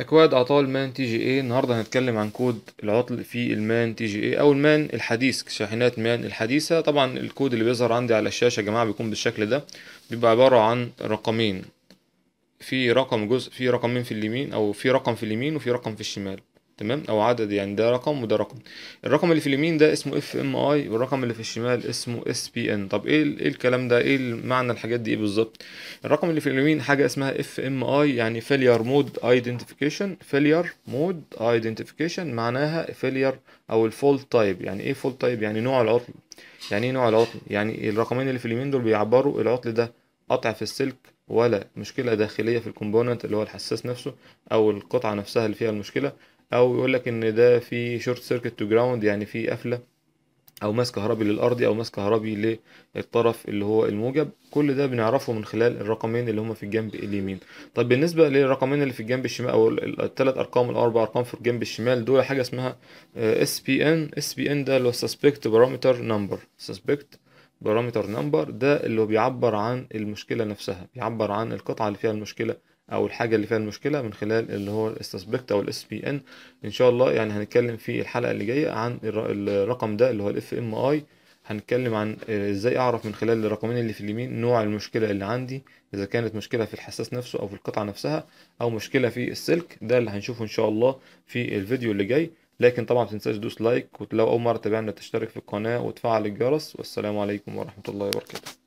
أكواد أعطال مان تي جي اي النهاردة هنتكلم عن كود العطل في المان تي جي اي أو المان الحديث شاحنات مان الحديثة طبعا الكود اللي بيظهر عندي على الشاشة يا جماعة بيكون بالشكل ده بيبقى عبارة عن رقمين في رقم جزء في رقمين في اليمين أو في رقم في اليمين وفي رقم في الشمال تمام او عدد يعني ده رقم وده رقم الرقم اللي في اليمين ده اسمه اف ام اي والرقم اللي في الشمال اسمه اس بي ان طب إيه, ايه الكلام ده ايه معنى الحاجات دي ايه بالظبط الرقم اللي في اليمين حاجه اسمها اف ام اي يعني فيلير مود ايدنتيفيكيشن فيلير مود ايدنتيفيكيشن معناها فيلير او الفول تايب يعني ايه فول تايب يعني نوع العطل يعني ايه نوع العطل يعني الرقمين اللي في اليمين دول بيعبروا العطل ده قطع في السلك ولا مشكله داخليه في الكومبوننت اللي هو الحساس نفسه او القطعه نفسها اللي فيها المشكله او يقول لك ان ده في شورت سيركت تو جراوند يعني في قفله او ماس كهربي للارضي او ماس كهربي للطرف اللي هو الموجب كل ده بنعرفه من خلال الرقمين اللي هما في الجنب اليمين طب بالنسبه للرقمين اللي في الجنب الشمال او الثلاث ارقام او ارقام في الجنب الشمال دول حاجه اسمها اس بي ان اس بي ان ده اللي هو سسبكت بارامتر نمبر سسبكت بارامتر نمبر ده اللي هو بيعبر عن المشكله نفسها بيعبر عن القطعه اللي فيها المشكله او الحاجه اللي فيها المشكله من خلال اللي هو السسبكت او الاس بي ان ان شاء الله يعني هنتكلم في الحلقه اللي جايه عن الرقم ده اللي هو الاف ام اي هنتكلم عن ازاي اعرف من خلال الرقمين اللي في اليمين نوع المشكله اللي عندي اذا كانت مشكله في الحساس نفسه او في القطعه نفسها او مشكله في السلك ده اللي هنشوفه ان شاء الله في الفيديو اللي جاي لكن طبعا متنساش تدوس لايك ولو اول مره تابعنا تشترك في القناه وتفعل الجرس والسلام عليكم ورحمه الله وبركاته